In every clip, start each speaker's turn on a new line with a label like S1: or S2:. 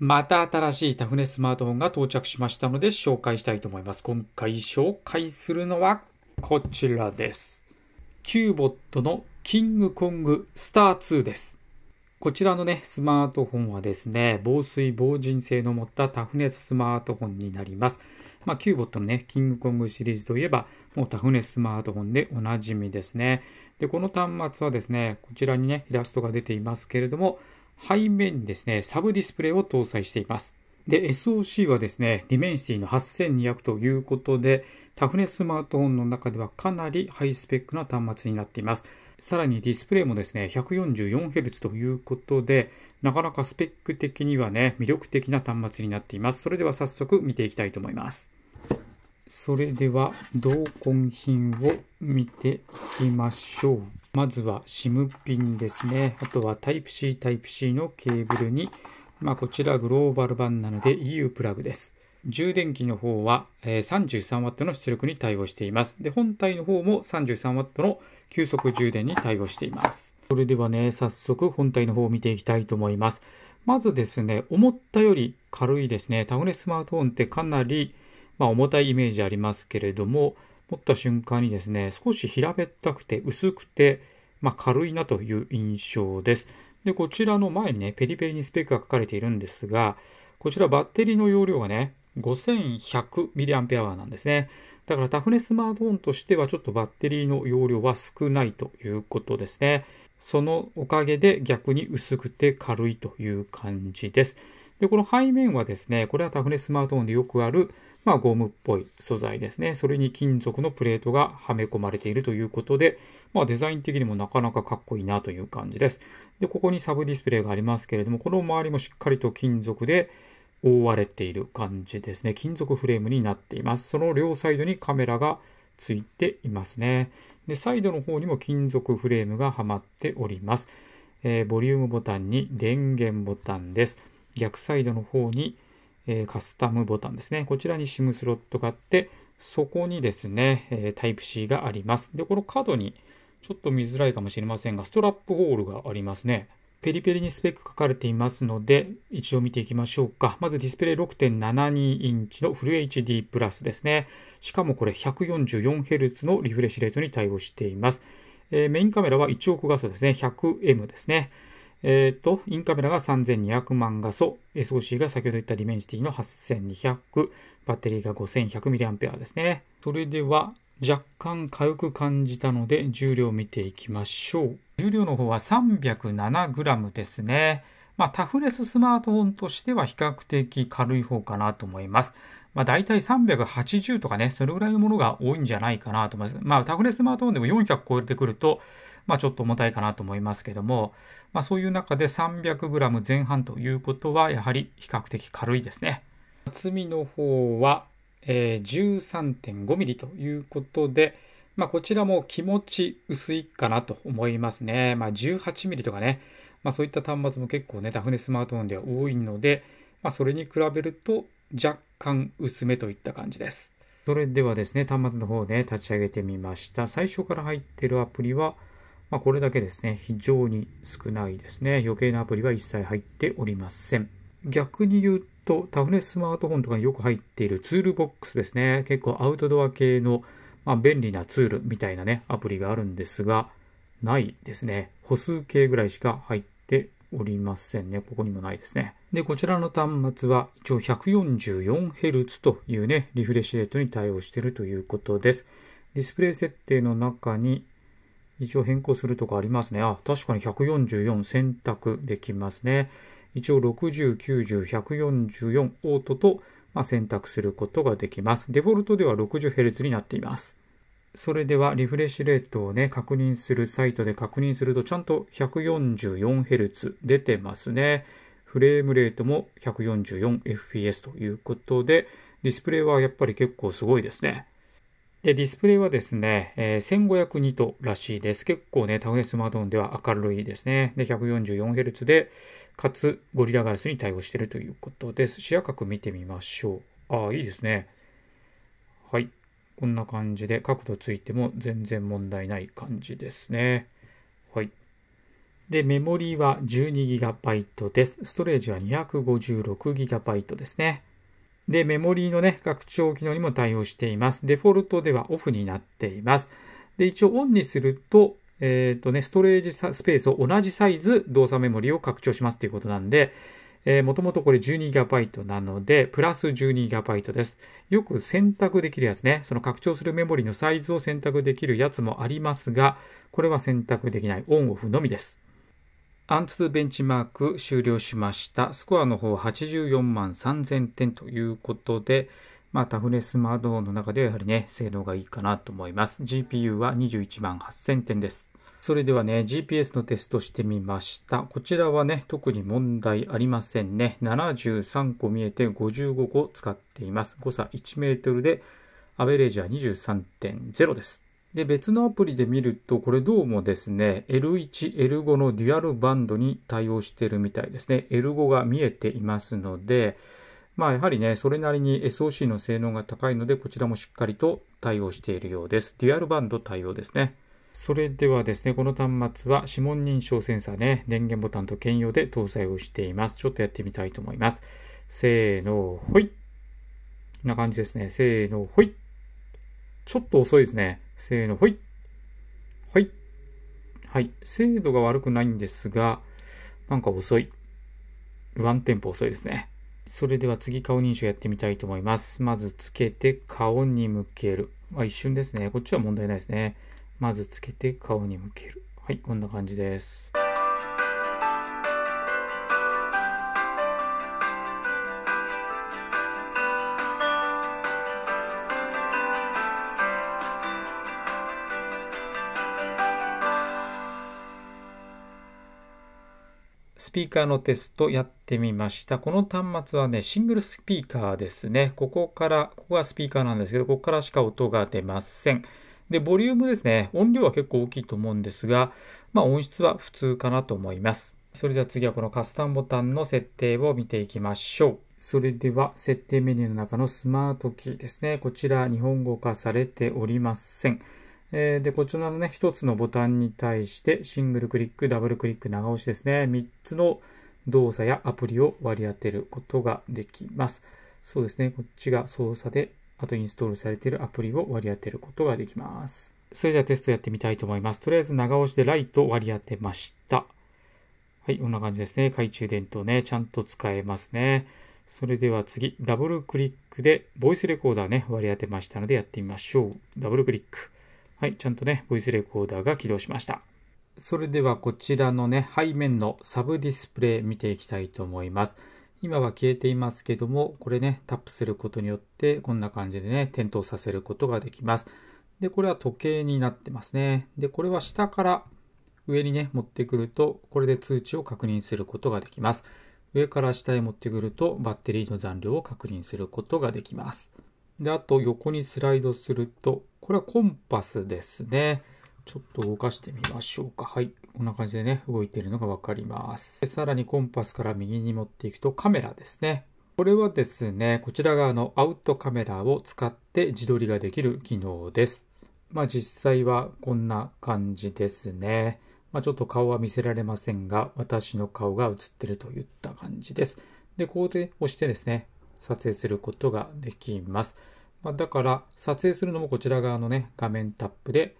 S1: また新しいタフネスマートフォンが到着しましたので紹介したいと思います。今回紹介するのはこちらです。キューボットのキングコングスター2です。こちらのね、スマートフォンはですね、防水防塵性の持ったタフネススマートフォンになります。まあ、キューボットのね、キングコングシリーズといえば、もうタフネススマートフォンでおなじみですね。で、この端末はですね、こちらにね、イラストが出ていますけれども、背面にですね、サブディスプレイを搭載しています。で、SOC はですね、ディメンシティの8200ということで、タフネススマートフォンの中ではかなりハイスペックな端末になっています。さらにディスプレイもですね、144Hz ということで、なかなかスペック的にはね、魅力的な端末になっています。それでは早速見ていきたいと思います。それでは同梱品を見ていきましょう。まずは SIM ピンですね。あとは Type-C、Type-C のケーブルに、まあ、こちらグローバル版なので EU プラグです。充電器の方は 33W の出力に対応しています。で、本体の方も 33W の急速充電に対応しています。それではね、早速本体の方を見ていきたいと思います。まずですね、思ったより軽いですね。タグネスマートフォンってかなりまあ、重たいイメージありますけれども、持った瞬間にですね、少し平べったくて薄くて、まあ、軽いなという印象です。で、こちらの前にね、ペリペリにスペックが書かれているんですが、こちらバッテリーの容量がね、5100mAh なんですね。だからタフネスマートフォンとしてはちょっとバッテリーの容量は少ないということですね。そのおかげで逆に薄くて軽いという感じです。で、この背面はですね、これはタフネスマートフォンでよくあるまあ、ゴムっぽい素材ですね。それに金属のプレートがはめ込まれているということで、まあ、デザイン的にもなかなかかっこいいなという感じです。で、ここにサブディスプレイがありますけれども、この周りもしっかりと金属で覆われている感じですね。金属フレームになっています。その両サイドにカメラがついていますね。で、サイドの方にも金属フレームがはまっております。えー、ボリュームボタンに電源ボタンです。逆サイドの方にえカスタムボタンですね。こちらに SIM スロットがあって、そこにですね、えー、Type-C があります。で、この角に、ちょっと見づらいかもしれませんが、ストラップホールがありますね。ペリペリにスペック書かれていますので、一応見ていきましょうか。まずディスプレイ6.72インチのフル HD プラスですね。しかもこれ 144Hz のリフレッシュレートに対応しています。えー、メインカメラは1億画素ですね。100M ですね。えっ、ー、と、インカメラが3200万画素、SOC が先ほど言ったディメンシティの8200、バッテリーが 5100mAh ですね。それでは、若干軽く感じたので、重量を見ていきましょう。重量の方は 307g ですね。まあ、タフレススマートフォンとしては比較的軽い方かなと思います。まあ、大体380とかね、それぐらいのものが多いんじゃないかなと思います。まあ、タフレススマートフォンでも400超えてくると、まあ、ちょっと重たいかなと思いますけども、まあ、そういう中で 300g 前半ということはやはり比較的軽いですね。厚みの方は、えー、13.5mm ということで、まあ、こちらも気持ち薄いかなと思いますね。まあ、18mm とかね、まあ、そういった端末も結構ね、ダフネスマートフォンでは多いので、まあ、それに比べると若干薄めといった感じです。それではですね、端末の方で立ち上げてみました。最初から入ってるアプリは、まあ、これだけですね、非常に少ないですね。余計なアプリは一切入っておりません。逆に言うと、タフネススマートフォンとかによく入っているツールボックスですね。結構アウトドア系の、まあ、便利なツールみたいなね、アプリがあるんですが、ないですね。歩数計ぐらいしか入っておりませんね。ここにもないですね。で、こちらの端末は一応 144Hz というね、リフレッシュレートに対応しているということです。ディスプレイ設定の中に一応変更するとかありますね。あ、確かに144選択できますね。一応60、90、144オートと、まあ、選択することができます。デフォルトでは 60Hz になっています。それではリフレッシュレートをね、確認する、サイトで確認するとちゃんと 144Hz 出てますね。フレームレートも 144fps ということで、ディスプレイはやっぱり結構すごいですね。で、ディスプレイはですね、えー、1502とらしいです。結構ね、タフネスマートフォンでは明るいですね。で、144Hz で、かつゴリラガラスに対応しているということです。視野角見てみましょう。ああ、いいですね。はい。こんな感じで、角度ついても全然問題ない感じですね。はい。で、メモリーは 12GB です。ストレージは 256GB ですね。で、メモリーのね、拡張機能にも対応しています。デフォルトではオフになっています。で、一応オンにすると、えっ、ー、とね、ストレージスペースを同じサイズ動作メモリーを拡張しますということなんで、えもともとこれ 12GB なので、プラス 12GB です。よく選択できるやつね。その拡張するメモリのサイズを選択できるやつもありますが、これは選択できない。オンオフのみです。アンツーベンチマーク終了しました。スコアの方84万3000点ということで、まあ、タフネスマードの中ではやはりね、性能がいいかなと思います。GPU は21万8000点です。それではね、GPS のテストしてみました。こちらはね、特に問題ありませんね。73個見えて55個使っています。誤差1メートルで、アベレージは23.0です。で、別のアプリで見ると、これどうもですね、L1、L5 のデュアルバンドに対応してるみたいですね。L5 が見えていますので、まあ、やはりね、それなりに SOC の性能が高いので、こちらもしっかりと対応しているようです。デュアルバンド対応ですね。それではですね、この端末は指紋認証センサーね、電源ボタンと兼用で搭載をしています。ちょっとやってみたいと思います。せーの、ほい。こんな感じですね。せーの、ほい。ちょっと遅いですね。せーの、ほい。はい。はい。精度が悪くないんですが、なんか遅い。ワンテンポ遅いですね。それでは次顔認証やってみたいと思います。まずつけて顔に向ける。まあ一瞬ですね。こっちは問題ないですね。まずつけて顔に向ける。はい、こんな感じです。スピーカーのテストやってみました。この端末はね、シングルスピーカーですね。ここから、ここがスピーカーなんですけど、ここからしか音が出ません。で、ボリュームですね。音量は結構大きいと思うんですが、まあ音質は普通かなと思います。それでは次はこのカスタムボタンの設定を見ていきましょう。それでは設定メニューの中のスマートキーですね。こちら日本語化されておりません。えー、で、こちらのね、1つのボタンに対して、シングルクリック、ダブルクリック、長押しですね、3つの動作やアプリを割り当てることができます。そうですね、こっちが操作で、あとインストールされているアプリを割り当てることができます。それではテストやってみたいと思います。とりあえず長押しでライト割り当てました。はい、こんな感じですね。懐中電灯ね、ちゃんと使えますね。それでは次、ダブルクリックで、ボイスレコーダーね、割り当てましたのでやってみましょう。ダブルクリック。はい、ちゃんとね、ボイスレコーダーが起動しました。それではこちらのね、背面のサブディスプレイ見ていきたいと思います。今は消えていますけども、これね、タップすることによって、こんな感じでね、点灯させることができます。で、これは時計になってますね。で、これは下から上にね、持ってくると、これで通知を確認することができます。上から下へ持ってくると、バッテリーの残量を確認することができます。で、あと横にスライドすると、これはコンパスですね。ちょっと動かしてみましょうか。はい。こんな感じでね、動いているのがわかります。さらにコンパスから右に持っていくとカメラですね。これはですね、こちら側のアウトカメラを使って自撮りができる機能です。まあ実際はこんな感じですね。まあちょっと顔は見せられませんが、私の顔が映ってるといった感じです。で、ここで押してですね、撮影することができます。まあ、だから撮影するのもこちら側のね画面タップで、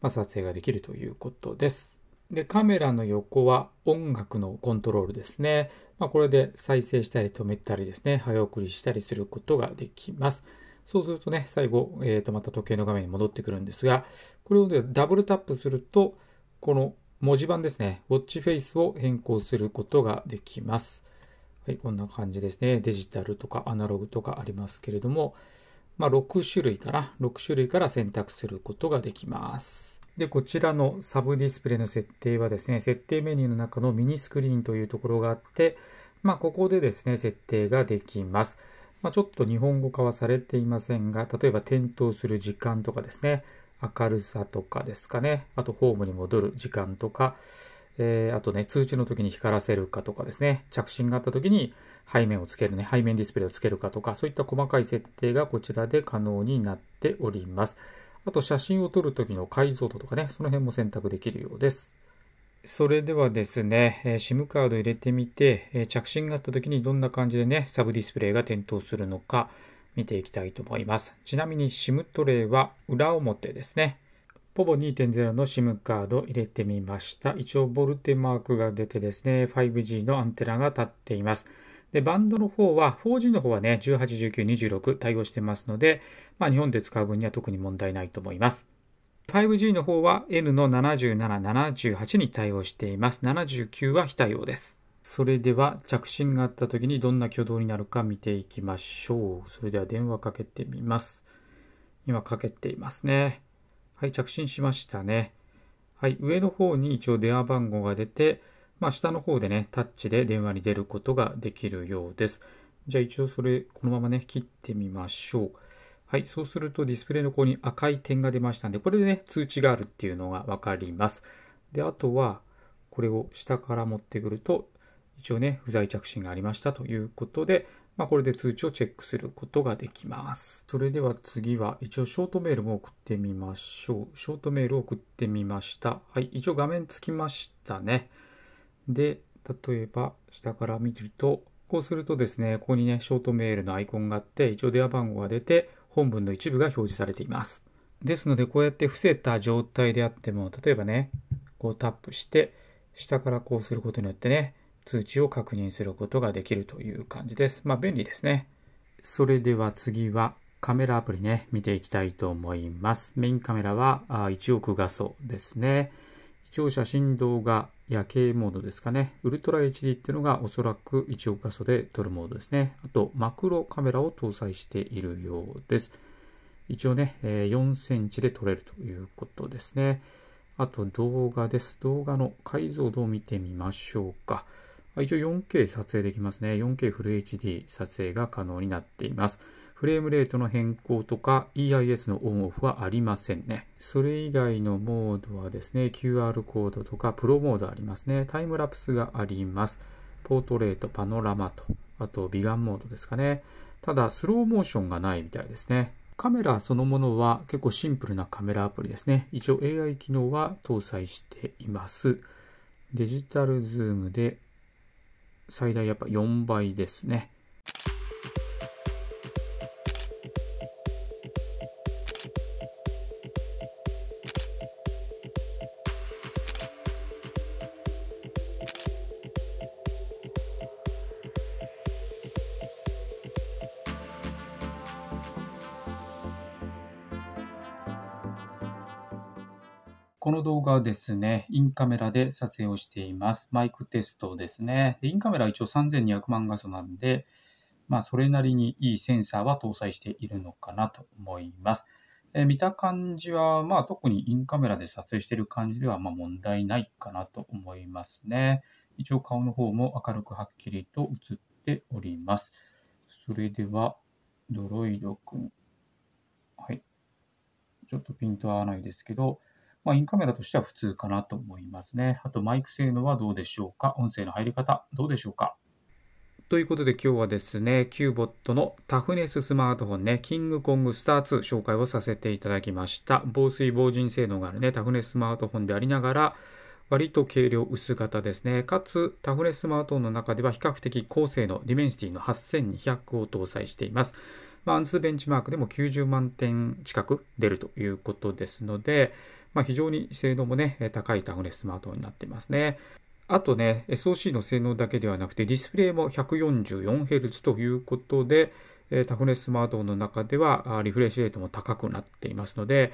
S1: まあ、撮影ができるということです。で、カメラの横は音楽のコントロールですね。まあ、これで再生したり止めたりですね、早送りしたりすることができます。そうするとね、最後、えー、とまた時計の画面に戻ってくるんですが、これを、ダブルタップすると、この文字盤ですね、ウォッチフェイスを変更することができます。はい、こんな感じですね。デジタルとかアナログとかありますけれども、まあ、6種類から、6種類から選択することができます。で、こちらのサブディスプレイの設定はですね、設定メニューの中のミニスクリーンというところがあって、まあ、ここでですね、設定ができます。まあ、ちょっと日本語化はされていませんが、例えば点灯する時間とかですね、明るさとかですかね、あとホームに戻る時間とか、えー、あとね、通知の時に光らせるかとかですね、着信があった時に背面をつけるね、背面ディスプレイをつけるかとか、そういった細かい設定がこちらで可能になっております。あと写真を撮るときの解像度とかね、その辺も選択できるようです。それではですね、SIM カード入れてみて、着信があったときにどんな感じでね、サブディスプレイが点灯するのか見ていきたいと思います。ちなみに SIM トレイは裏表ですね。ポボ2.0の SIM カード入れてみました。一応ボルテマークが出てですね、5G のアンテナが立っています。で、バンドの方は、4G の方はね、18、19、26対応してますので、まあ、日本で使う分には特に問題ないと思います。5G の方は N の77、78に対応しています。79は非対応です。それでは着信があった時にどんな挙動になるか見ていきましょう。それでは電話かけてみます。今かけていますね。はい、着信しましたね。はい、上の方に一応電話番号が出て、まあ、下の方でね、タッチで電話に出ることができるようです。じゃあ一応それ、このままね、切ってみましょう。はい、そうするとディスプレイの方に赤い点が出ましたんで、これでね、通知があるっていうのがわかります。で、あとは、これを下から持ってくると、一応ね、不在着信がありましたということで、まあ、これで通知をチェックすることができます。それでは次は、一応ショートメールも送ってみましょう。ショートメールを送ってみました。はい、一応画面つきましたね。で、例えば下から見ると、こうするとですね、ここにね、ショートメールのアイコンがあって、一応電話番号が出て、本文の一部が表示されています。ですので、こうやって伏せた状態であっても、例えばね、こうタップして、下からこうすることによってね、通知を確認することができるという感じです。まあ、便利ですね。それでは次は、カメラアプリね、見ていきたいと思います。メインカメラはあ1億画素ですね。一応写真動画夜景モードですかね。ウルトラ HD っていうのがおそらく1億画素で撮るモードですね。あと、マクロカメラを搭載しているようです。一応ね、4センチで撮れるということですね。あと動画です。動画の解像度を見てみましょうか。一応 4K 撮影できますね。4K フル HD 撮影が可能になっています。フレームレートの変更とか EIS のオンオフはありませんね。それ以外のモードはですね、QR コードとかプロモードありますね。タイムラプスがあります。ポートレート、パノラマと、あと美顔モードですかね。ただ、スローモーションがないみたいですね。カメラそのものは結構シンプルなカメラアプリですね。一応 AI 機能は搭載しています。デジタルズームで最大やっぱ4倍ですね。この動画はですね、インカメラで撮影をしています。マイクテストですね。でインカメラは一応3200万画素なんで、まあ、それなりにいいセンサーは搭載しているのかなと思います。え見た感じは、まあ、特にインカメラで撮影している感じでは、ま問題ないかなと思いますね。一応顔の方も明るくはっきりと映っております。それでは、ドロイドくん。はい。ちょっとピント合わないですけど、まあ、インカメラとしては普通かなと思いますね。あとマイク性能はどうでしょうか音声の入り方どうでしょうかということで今日はですね、キューボットのタフネススマートフォンね、キングコングスター2紹介をさせていただきました。防水防塵性能があるね、タフネススマートフォンでありながら、割と軽量薄型ですね。かつ、タフネススマートフォンの中では比較的高性能、ディメンシティの8200を搭載しています。まあ、アンツベンチマークでも90万点近く出るということですので、まあ、非常に性能もね、高いタフレススマートフォンになっていますね。あとね、SOC の性能だけではなくて、ディスプレイも 144Hz ということで、タフネススマートフォンの中ではリフレッシュレートも高くなっていますので、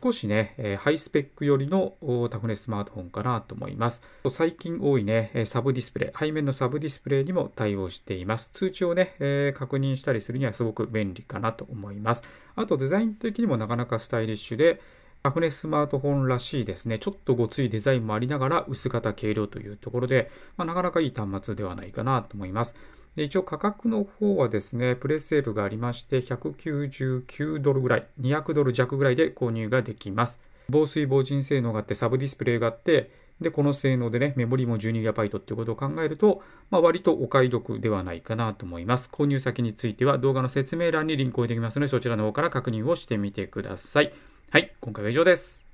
S1: 少しね、ハイスペックよりのタフネススマートフォンかなと思います。最近多いね、サブディスプレイ、背面のサブディスプレイにも対応しています。通知をね、確認したりするにはすごく便利かなと思います。あとデザイン的にもなかなかスタイリッシュで、アフネスマートフォンらしいですね、ちょっとごついデザインもありながら薄型軽量というところで、まあ、なかなかいい端末ではないかなと思います。で一応価格の方はですね、プレセールがありまして、199ドルぐらい、200ドル弱ぐらいで購入ができます。防水防塵性能があって、サブディスプレイがあって、で、この性能でね、メモリも 12GB っていうことを考えると、まあ、割とお買い得ではないかなと思います。購入先については動画の説明欄にリンクを置いてきますので、そちらの方から確認をしてみてください。はい、今回は以上です。